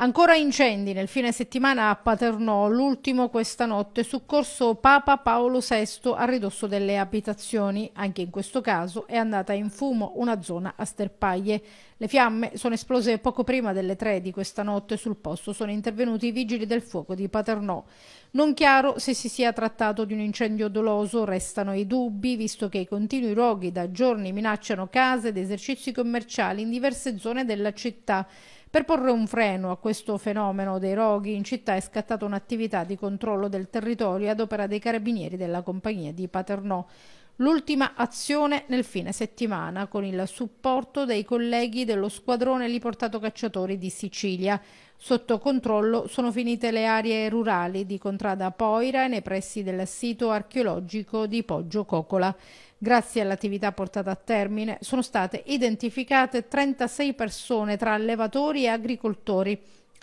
Ancora incendi nel fine settimana a Paternò, l'ultimo questa notte su corso Papa Paolo VI a ridosso delle abitazioni. Anche in questo caso è andata in fumo una zona a sterpaglie. Le fiamme sono esplose poco prima delle tre di questa notte. Sul posto sono intervenuti i vigili del fuoco di Paternò. Non chiaro se si sia trattato di un incendio doloso, restano i dubbi, visto che i continui roghi da giorni minacciano case ed esercizi commerciali in diverse zone della città. Per porre un freno a questo fenomeno dei roghi, in città è scattata un'attività di controllo del territorio ad opera dei carabinieri della compagnia di Paternò l'ultima azione nel fine settimana con il supporto dei colleghi dello squadrone Liportato Cacciatori di Sicilia. Sotto controllo sono finite le aree rurali di Contrada Poira e nei pressi del sito archeologico di Poggio Cocola. Grazie all'attività portata a termine sono state identificate 36 persone tra allevatori e agricoltori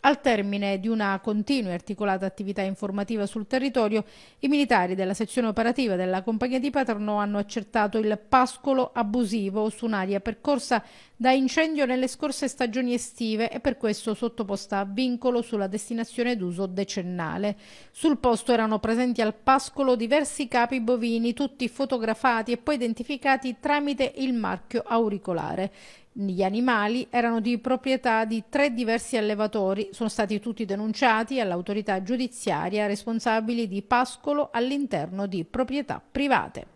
al termine di una continua e articolata attività informativa sul territorio, i militari della sezione operativa della compagnia di Paterno hanno accertato il pascolo abusivo su un'area percorsa da incendio nelle scorse stagioni estive e per questo sottoposta a vincolo sulla destinazione d'uso decennale. Sul posto erano presenti al pascolo diversi capi bovini, tutti fotografati e poi identificati tramite il marchio auricolare. Gli animali erano di proprietà di tre diversi allevatori, sono stati tutti denunciati all'autorità giudiziaria responsabili di pascolo all'interno di proprietà private.